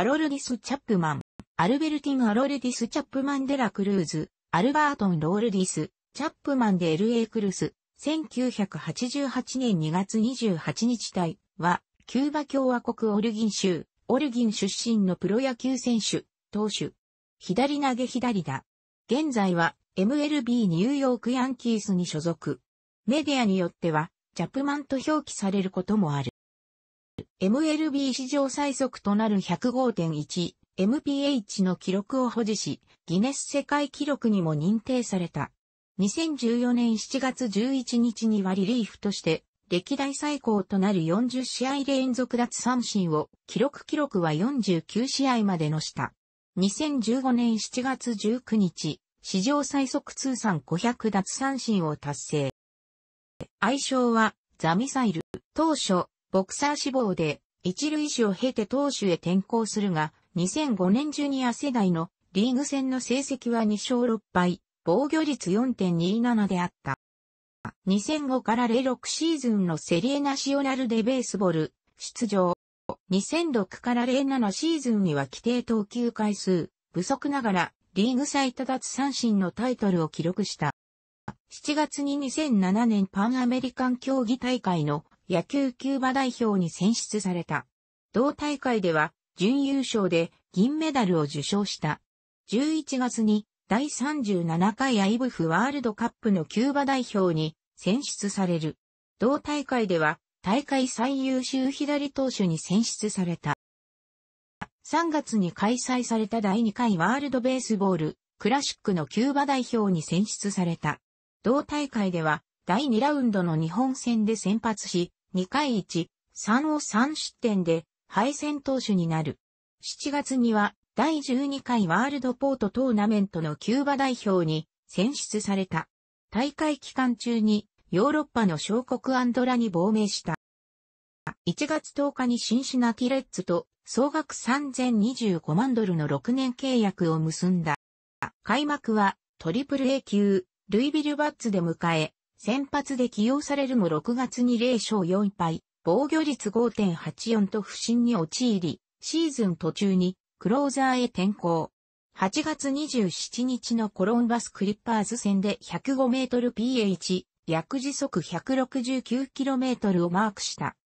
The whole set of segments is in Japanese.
アロルディス・チャップマン、アルベルティン・アロルディス・チャップマン・デラ・クルーズ、アルバートン・ロールディス、チャップマン・デ・ LA・ クルス、1988年2月28日隊は、キューバ共和国オルギン州、オルギン出身のプロ野球選手、投手。左投げ左だ。現在は MLB ニューヨークヤンキースに所属。メディアによっては、チャップマンと表記されることもある。MLB 史上最速となる 105.1MPH の記録を保持し、ギネス世界記録にも認定された。2014年7月11日にはリリーフとして、歴代最高となる40試合連続奪三振を、記録記録は49試合までのした。2015年7月19日、史上最速通算500奪三振を達成。愛称は、ザミサイル。当初、ボクサー志望で、一塁手を経て投手へ転向するが、2005年ジュニア世代のリーグ戦の成績は2勝6敗、防御率4.27であった。2005から06シーズンのセリエナシオナルデベースボール出場。2006から07シーズンには規定投球回数、不足ながらリーグ最多奪三振のタイトルを記録した。7月に2007年パンアメリカン競技大会の野球キューバ代表に選出された。同大会では準優勝で銀メダルを受賞した。11月に第37回アイブフワールドカップのキューバ代表に選出される。同大会では大会最優秀左投手に選出された。3月に開催された第2回ワールドベースボールクラシックのキューバ代表に選出された。同大会では第2ラウンドの日本戦で先発し、2回1、3を3失点で敗戦投手になる。7月には第12回ワールドポートトーナメントのキューバ代表に選出された。大会期間中にヨーロッパの小国アンドラに亡命した。1月10日にシンシナキレッツと総額3025万ドルの6年契約を結んだ。開幕はトリプル A 級、ルイビルバッツで迎え、先発で起用されるも6月に0勝4敗、防御率5.84と不振に陥り、シーズン途中にクローザーへ転向。8月27日のコロンバスクリッパーズ戦で105メートル PH、約時速1 6 9トルをマークした。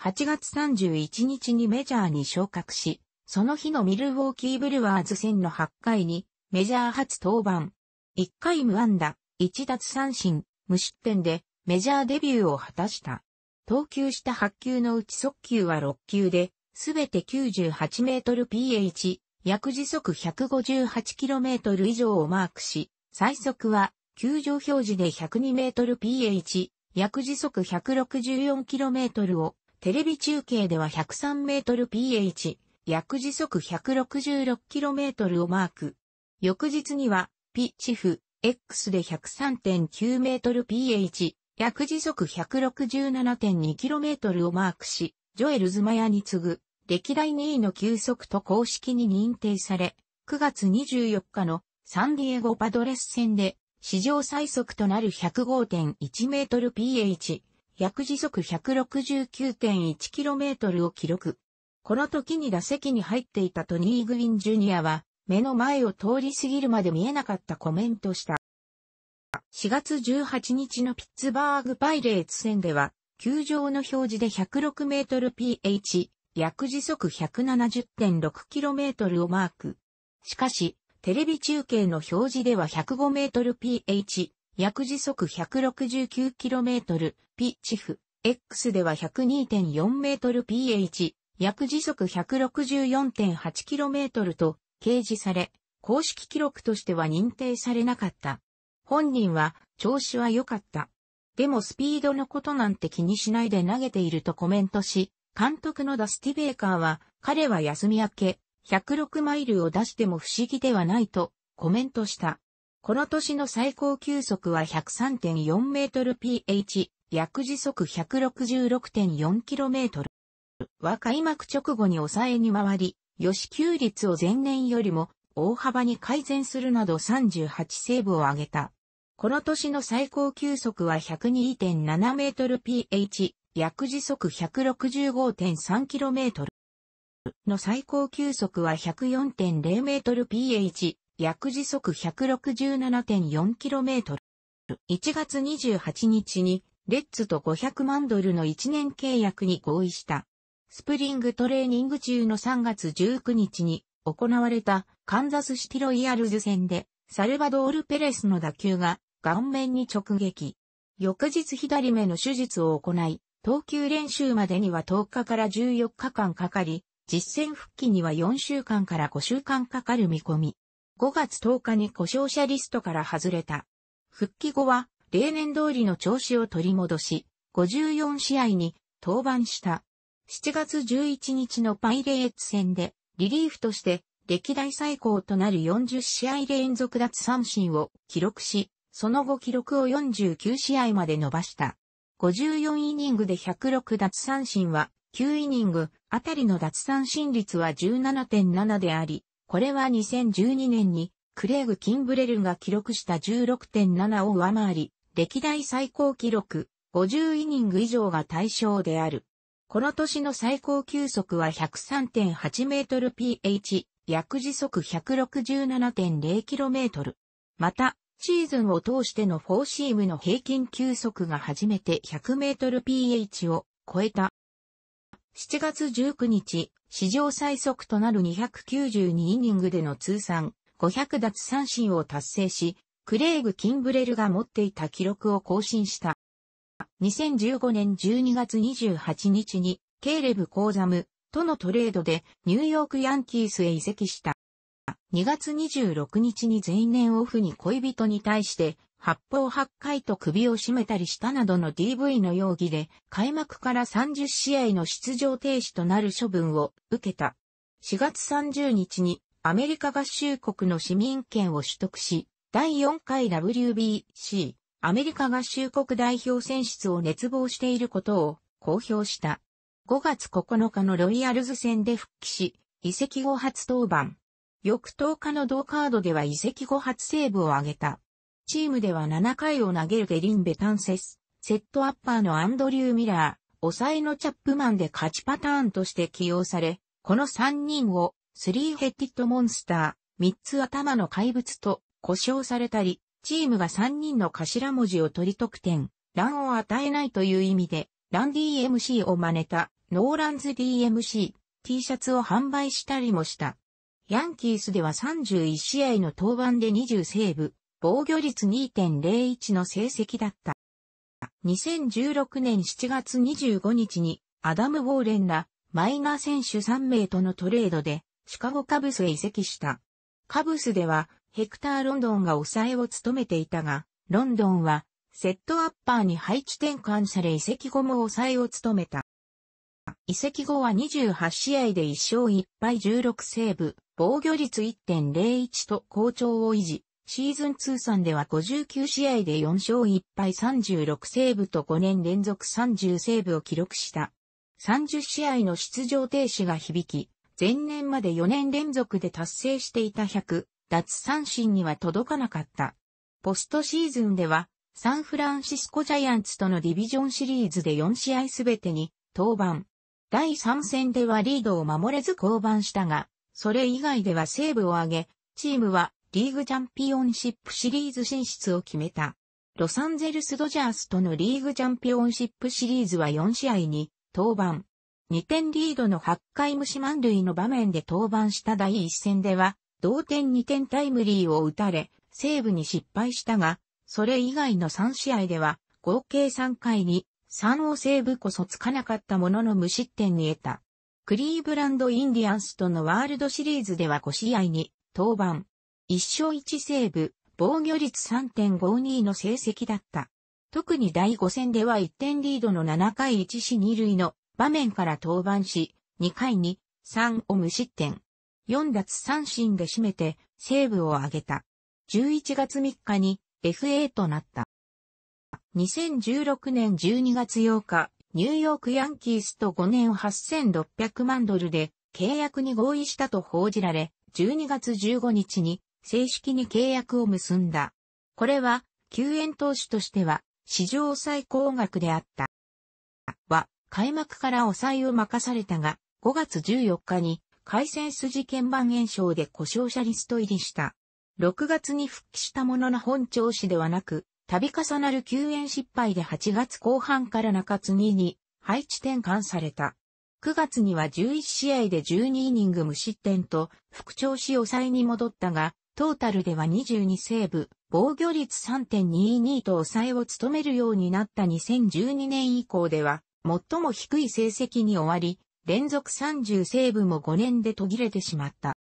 8月31日にメジャーに昇格し、その日のミルウォーキーブルワーズ戦の8回にメジャー初登板。1回無安打、1奪三振、無失点でメジャーデビューを果たした。投球した8球のうち速球は6球で、すべて98メートル PH、約時速158キロメートル以上をマークし、最速は、球場表示で102メートル PH、約時速164キロメートルを、テレビ中継では103メートル PH、約時速166キロメートルをマーク。翌日には、ピッチフ、X で 103.9mph、約時速 167.2km をマークし、ジョエルズマヤに次ぐ、歴代2位の球速と公式に認定され、9月24日のサンディエゴパドレス戦で、史上最速となる 105.1mph、約時速 169.1km を記録。この時に打席に入っていたトニー・グリン・ジュニアは、目の前を通り過ぎるまで見えなかったコメントした。4月18日のピッツバーグパイレーツ戦では、球場の表示で106メートル PH、約時速 170.6km をマーク。しかし、テレビ中継の表示では105メートル PH、約時速 169km、ピッチフ、X では102.4メートル PH、約時速 164.8km と、掲示され、公式記録としては認定されなかった。本人は、調子は良かった。でもスピードのことなんて気にしないで投げているとコメントし、監督のダスティベーカーは、彼は休み明け、106マイルを出しても不思議ではないとコメントした。この年の最高球速は103.4メートル PH、約時速 166.4km。は開幕直後に抑えに回り、予支給率を前年よりも大幅に改善するなど38セーブを上げた。この年の最高球速は102.7メートル PH、約時速1 6 5 3トルの最高球速は104.0メートル PH、約時速1 6 7 4トル。1月28日にレッツと500万ドルの1年契約に合意した。スプリングトレーニング中の3月19日に行われたカンザスシティロイヤルズ戦でサルバドール・ペレスの打球が顔面に直撃。翌日左目の手術を行い、投球練習までには10日から14日間かかり、実戦復帰には4週間から5週間かかる見込み。5月10日に故障者リストから外れた。復帰後は、例年通りの調子を取り戻し、54試合に登板した。7月11日のパイレーツ戦で、リリーフとして、歴代最高となる40試合連続奪三振を記録し、その後記録を49試合まで伸ばした。54イニングで106奪三振は、9イニングあたりの奪三振率は17.7であり、これは2012年にクレーグ・キンブレルが記録した16.7を上回り、歴代最高記録、50イニング以上が対象である。この年の最高球速は103.8メートル PH、約時速1 6 7 0トル。また、シーズンを通してのフォーシームの平均球速が初めて100メートル PH を超えた。7月19日、史上最速となる292イニングでの通算500奪三振を達成し、クレイグ・キンブレルが持っていた記録を更新した。2015年12月28日に、ケーレブ・コーザムとのトレードでニューヨーク・ヤンキースへ移籍した。2月26日に前年オフに恋人に対して発砲八回と首を絞めたりしたなどの DV の容疑で開幕から30試合の出場停止となる処分を受けた。4月30日にアメリカ合衆国の市民権を取得し、第4回 WBC アメリカ合衆国代表選出を熱望していることを公表した。5月9日のロイヤルズ戦で復帰し、移籍後初登板。翌10日の同カードでは移籍後初セーブを挙げた。チームでは7回を投げるデリン・ベタンセス、セットアッパーのアンドリュー・ミラー、抑えのチャップマンで勝ちパターンとして起用され、この3人を3ヘッティットモンスター、3つ頭の怪物と呼称されたり、チームが3人の頭文字を取り得点、乱を与えないという意味で、ラン DMC を真似た、ノーランズ DMC、T シャツを販売したりもした。ヤンキースでは31試合の登板で20セーブ、防御率2.01の成績だった。2016年7月25日に、アダム・ウォーレンら、マイナー選手3名とのトレードで、シカゴカブスへ移籍した。カブスでは、ヘクター・ロンドンが抑えを務めていたが、ロンドンは、セットアッパーに配置転換され移籍後も抑えを務めた。移籍後は28試合で1勝1敗16セーブ、防御率1.01と好調を維持。シーズン通算では59試合で4勝1敗36セーブと5年連続30セーブを記録した。30試合の出場停止が響き、前年まで4年連続で達成していた100奪三振には届かなかった。ポストシーズンでは、サンフランシスコジャイアンツとのディビジョンシリーズで4試合すべてに登板。第3戦ではリードを守れず降板したが、それ以外ではセーブを挙げ、チームはリーグチャンピオンシップシリーズ進出を決めた。ロサンゼルスドジャースとのリーグチャンピオンシップシリーズは4試合に登板。2点リードの8回虫満塁の場面で登板した第1戦では、同点2点タイムリーを打たれ、セーブに失敗したが、それ以外の3試合では、合計3回に3をセーブこそつかなかったものの無失点に得た。クリーブランドインディアンスとのワールドシリーズでは5試合に登板。1勝1セーブ、防御率3.52の成績だった。特に第5戦では1点リードの7回1死2塁の場面から登板し、2回に3を無失点。4奪三振で締めて、セーブを挙げた。11月3日に FA となった。2016年12月8日、ニューヨークヤンキースと5年8600万ドルで契約に合意したと報じられ、12月15日に正式に契約を結んだ。これは、救援投手としては史上最高額であった。は、開幕から抑えを任されたが、5月14日に回線筋鍵盤炎症で故障者リスト入りした。6月に復帰したものの本調子ではなく、度重なる救援失敗で8月後半から中継ぎに配置転換された。9月には11試合で12イニング無失点と復調し抑えに戻ったが、トータルでは22セーブ、防御率3.22と抑えを務めるようになった2012年以降では、最も低い成績に終わり、連続30セーブも5年で途切れてしまった。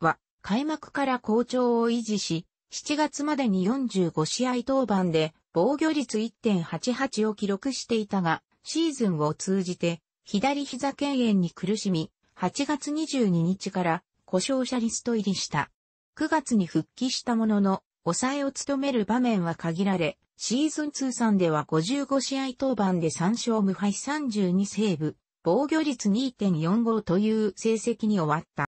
は、開幕から好調を維持し、7月までに45試合登板で防御率1.88を記録していたが、シーズンを通じて左膝敬炎に苦しみ、8月22日から故障者リスト入りした。9月に復帰したものの、抑えを務める場面は限られ、シーズン通算では55試合登板で3勝無敗32セーブ、防御率2.45という成績に終わった。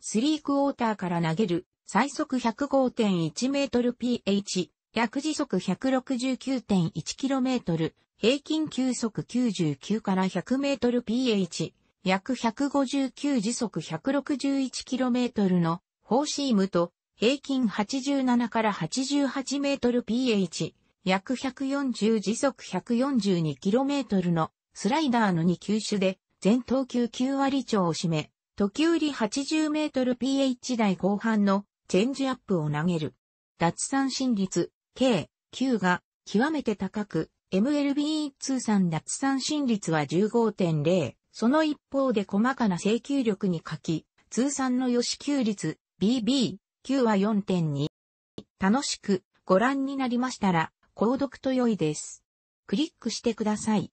スリークォーターから投げる最速105.1メートル PH、約時速 169.1km、平均球速99から 100mph、約159時速 161km のフォーシームと平均87から88メートル ph、約140時速 142km のスライダーの2球種で、全投球9割超を占め、時折り80メートル PH 台後半のチェンジアップを投げる。脱三振率、K、9が極めて高く、MLB 通算脱三振率は15.0。その一方で細かな制球力に欠き、通算の予支給率 BB、9は4.2。楽しくご覧になりましたら、購読と良いです。クリックしてください。